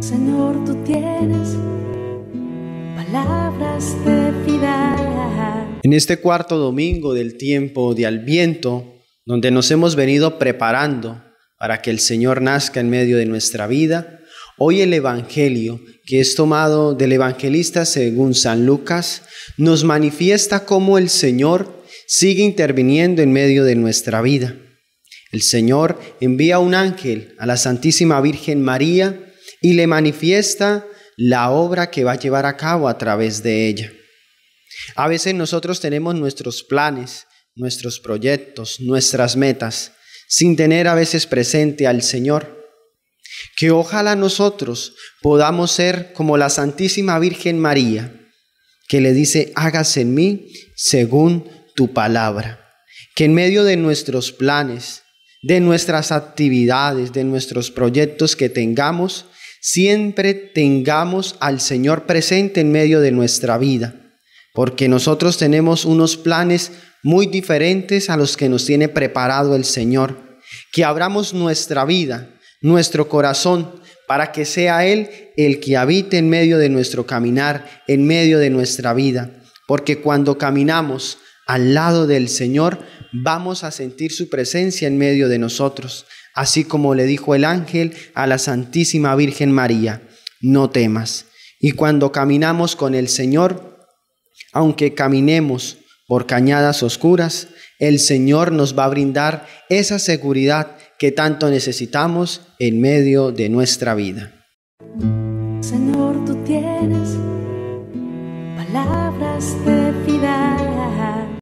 Señor, tú tienes palabras de En este cuarto domingo del tiempo de viento donde nos hemos venido preparando para que el Señor nazca en medio de nuestra vida, hoy el Evangelio, que es tomado del evangelista según San Lucas, nos manifiesta cómo el Señor sigue interviniendo en medio de nuestra vida. El Señor envía un ángel a la Santísima Virgen María y le manifiesta la obra que va a llevar a cabo a través de ella. A veces nosotros tenemos nuestros planes, nuestros proyectos, nuestras metas, sin tener a veces presente al Señor. Que ojalá nosotros podamos ser como la Santísima Virgen María, que le dice, hágase en mí según tu palabra. Que en medio de nuestros planes, de nuestras actividades, de nuestros proyectos que tengamos, siempre tengamos al Señor presente en medio de nuestra vida, porque nosotros tenemos unos planes muy diferentes a los que nos tiene preparado el Señor. Que abramos nuestra vida, nuestro corazón, para que sea Él el que habite en medio de nuestro caminar, en medio de nuestra vida. Porque cuando caminamos al lado del Señor, vamos a sentir su presencia en medio de nosotros, así como le dijo el ángel a la Santísima Virgen María, no temas. Y cuando caminamos con el Señor, aunque caminemos por cañadas oscuras, el Señor nos va a brindar esa seguridad que tanto necesitamos en medio de nuestra vida. Señor, tú tienes